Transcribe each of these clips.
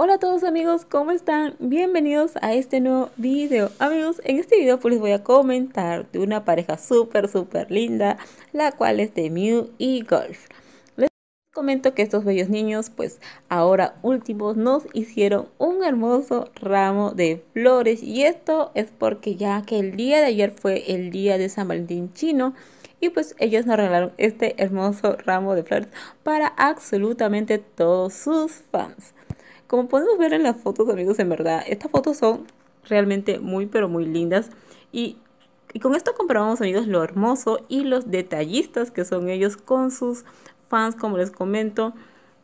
Hola a todos amigos, ¿cómo están? Bienvenidos a este nuevo video. Amigos, en este video pues les voy a comentar de una pareja súper súper linda, la cual es de Mew y Golf. Les comento que estos bellos niños pues ahora últimos nos hicieron un hermoso ramo de flores y esto es porque ya que el día de ayer fue el día de San Valentín chino, y pues ellos nos regalaron este hermoso ramo de flores para absolutamente todos sus fans. Como podemos ver en las fotos, amigos, en verdad, estas fotos son realmente muy, pero muy lindas. Y, con esto comprobamos, amigos, lo hermoso y los detallistas que son ellos con sus fans, como les comento.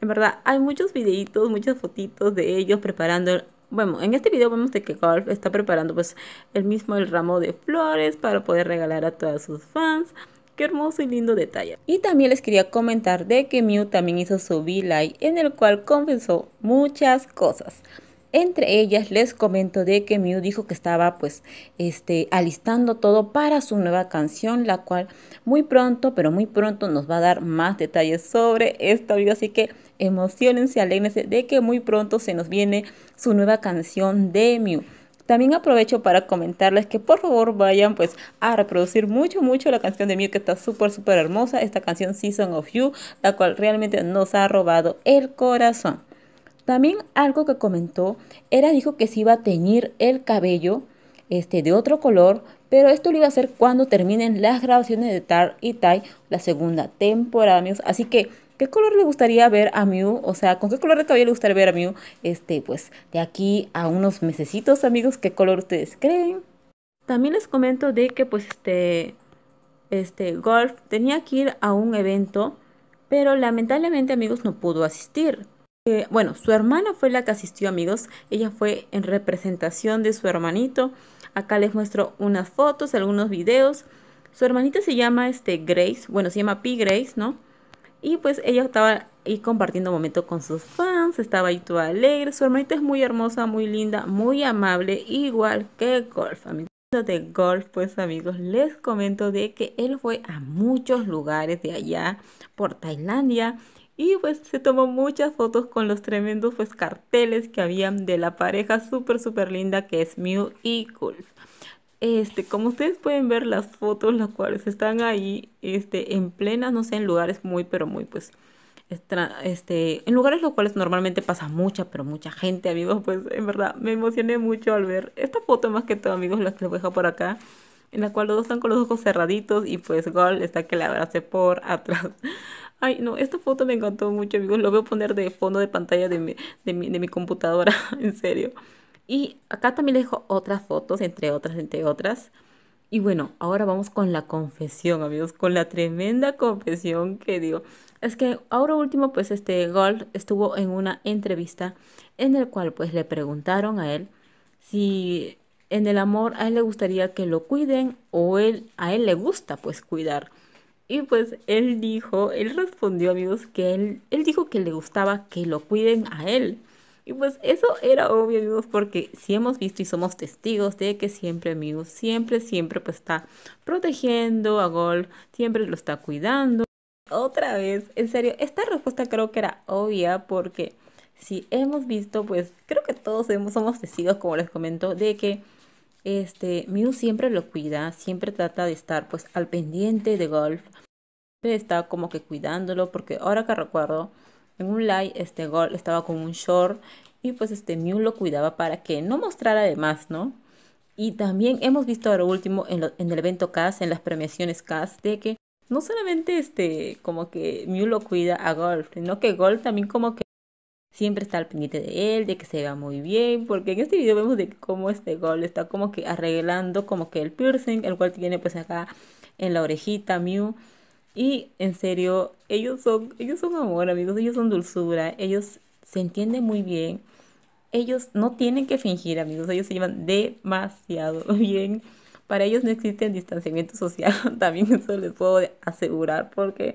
En verdad, hay muchos videitos, muchas fotitos de ellos preparando bueno, en este video vemos de que Golf está preparando pues el mismo el ramo de flores para poder regalar a todas sus fans. Qué hermoso y lindo detalle. Y también les quería comentar de que Mew también hizo su V-Live en el cual confesó muchas cosas. Entre ellas les comento de que Mew dijo que estaba pues este alistando todo para su nueva canción, la cual muy pronto, pero muy pronto nos va a dar más detalles sobre esta video, así que emocionense, alegrense de que muy pronto se nos viene su nueva canción de Mew. También aprovecho para comentarles que por favor vayan pues a reproducir mucho, mucho la canción de Mew que está súper, súper hermosa. Esta canción Season of You, la cual realmente nos ha robado el corazón. También algo que comentó era dijo que se iba a teñir el cabello este, de otro color, pero esto lo iba a hacer cuando terminen las grabaciones de Tar y Tai, la segunda temporada, amigos. Así que ¿Qué color le gustaría ver a Mew? O sea, ¿con qué color de cabello le gustaría ver a Mew? Este, pues, de aquí a unos mesecitos, amigos, ¿qué color ustedes creen? También les comento de que, pues, este, este, Golf tenía que ir a un evento, pero lamentablemente, amigos, no pudo asistir. Eh, bueno, su hermana fue la que asistió, amigos. Ella fue en representación de su hermanito. Acá les muestro unas fotos, algunos videos. Su hermanita se llama, este, Grace. Bueno, se llama P. Grace, ¿no? Y pues ella estaba ahí compartiendo momentos con sus fans, estaba ahí toda alegre. Su hermanita es muy hermosa, muy linda, muy amable, igual que Golf. Amigos de Golf, pues amigos, les comento de que él fue a muchos lugares de allá por Tailandia y pues se tomó muchas fotos con los tremendos pues carteles que habían de la pareja súper súper linda que es Mew y Golf. Este, como ustedes pueden ver las fotos, las cuales están ahí, este, en plena, no sé, en lugares muy, pero muy, pues, este, en lugares los cuales normalmente pasa mucha, pero mucha gente, amigos, pues, en verdad, me emocioné mucho al ver esta foto, más que todo, amigos, la que les dejar por acá, en la cual los dos están con los ojos cerraditos y, pues, Gol está que la abrace por atrás. Ay, no, esta foto me encantó mucho, amigos, lo voy a poner de fondo de pantalla de mi, de mi, de mi computadora, en serio. Y acá también le dejo otras fotos, entre otras, entre otras. Y bueno, ahora vamos con la confesión, amigos, con la tremenda confesión que dio. Es que ahora último, pues este Gold estuvo en una entrevista en el cual pues le preguntaron a él si en el amor a él le gustaría que lo cuiden o él, a él le gusta pues cuidar. Y pues él dijo, él respondió amigos que él, él dijo que le gustaba que lo cuiden a él. Y pues eso era obvio, amigos, porque si hemos visto y somos testigos de que siempre, amigos, siempre, siempre pues está protegiendo a golf siempre lo está cuidando. Otra vez, en serio, esta respuesta creo que era obvia porque si hemos visto, pues creo que todos hemos, somos testigos, como les comento, de que este, Mew siempre lo cuida, siempre trata de estar pues al pendiente de Golf. Está como que cuidándolo porque ahora que recuerdo, en un like este Gol estaba con un short y pues este Mew lo cuidaba para que no mostrara de más, ¿no? Y también hemos visto ahora último en, el evento CAS, en las premiaciones CAS, de que no solamente este, como que Mew lo cuida a Golf, sino que Golf también como que siempre está al pendiente de él, de que se vea muy bien, porque en este video vemos de cómo este Gol está como que arreglando como que el piercing, el cual tiene pues acá en la orejita Mew. Y en serio, ellos son, ellos son amor, amigos, ellos son dulzura, ellos se entienden muy bien. Ellos no tienen que fingir, amigos, ellos se llevan demasiado bien. Para ellos no existe el distanciamiento social, también eso les puedo asegurar porque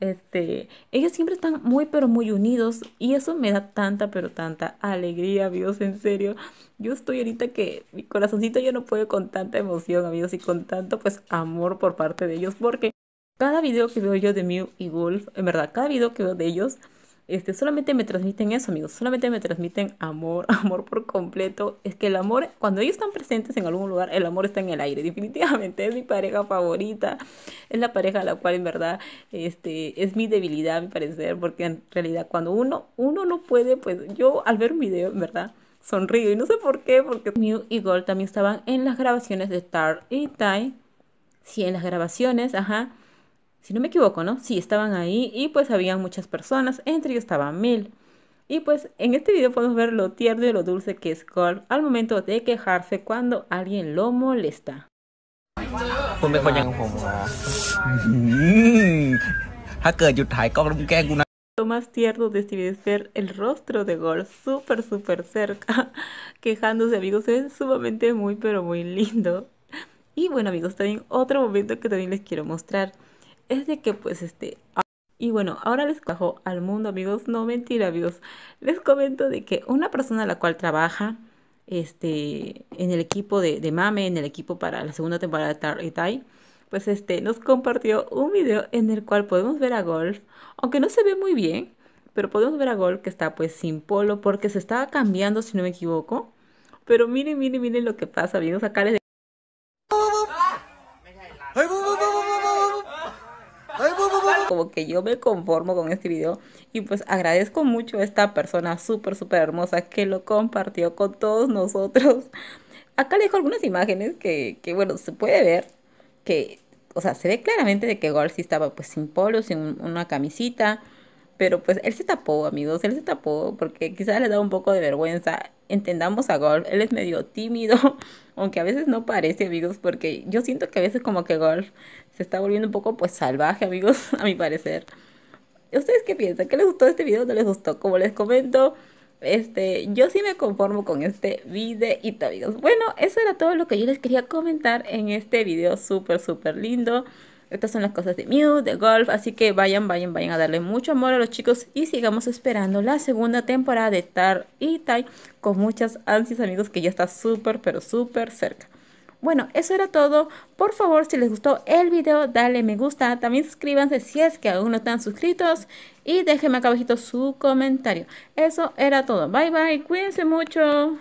este, ellos siempre están muy pero muy unidos y eso me da tanta pero tanta alegría, amigos, en serio. Yo estoy ahorita que mi corazoncito yo no puedo con tanta emoción, amigos, y con tanto pues amor por parte de ellos porque cada video que veo yo de Mew y Gold, en verdad, cada video que veo de ellos, este, solamente me transmiten eso, amigos, solamente me transmiten amor, amor por completo. Es que el amor, cuando ellos están presentes en algún lugar, el amor está en el aire, definitivamente es mi pareja favorita, es la pareja a la cual en verdad este, es mi debilidad, a mi parecer, porque en realidad cuando uno, uno no puede, pues yo al ver un video, en verdad, sonrío y no sé por qué, porque Mew y Gold también estaban en las grabaciones de Star y Time, sí, en las grabaciones, ajá si no me equivoco, ¿no? Sí, estaban ahí y pues había muchas personas, entre ellos estaba Mil. Y pues en este video podemos ver lo tierno y lo dulce que es Carl al momento de quejarse cuando alguien lo molesta. Mm. Lo más tierno de este video es ver el rostro de Gol súper súper cerca, quejándose amigos, es sumamente muy pero muy lindo. Y bueno amigos, también otro momento que también les quiero mostrar es de que pues este... Y bueno, ahora les cojo al mundo, amigos. No mentira, amigos. Les comento de que una persona la cual trabaja este, en el equipo de, Mame, en el equipo para la segunda temporada de Tar Tai, pues este, nos compartió un video en el cual podemos ver a Golf, aunque no se ve muy bien, pero podemos ver a Golf que está pues sin polo porque se estaba cambiando, si no me equivoco. Pero miren, miren, miren lo que pasa, amigos. Acá les como que yo me conformo con este video y pues agradezco mucho a esta persona súper, súper hermosa que lo compartió con todos nosotros. Acá le dejo algunas imágenes que, que, bueno, se puede ver que, o sea, se ve claramente de que sí estaba pues sin polo, sin una camisita, pero pues él se tapó, amigos, él se tapó porque quizás le da un poco de vergüenza. Entendamos a Golf, él es medio tímido, aunque a veces no parece, amigos, porque yo siento que a veces como que Golf se está volviendo un poco pues salvaje, amigos, a mi parecer. ¿Ustedes qué piensan? ¿Qué les gustó este video? ¿No les gustó? Como les comento, este, yo sí me conformo con este videito, amigos. Bueno, eso era todo lo que yo les quería comentar en este video súper, súper lindo. Estas son las cosas de Mew, de Golf, así que vayan, vayan, vayan a darle mucho amor a los chicos y sigamos esperando la segunda temporada de Tar y Tai con muchas ansias, amigos, que ya está súper, pero súper cerca. Bueno, eso era todo. Por favor, si les gustó el video, dale me gusta. También suscríbanse si es que aún no están suscritos. Y déjenme acá abajito su comentario. Eso era todo. Bye bye. Cuídense mucho.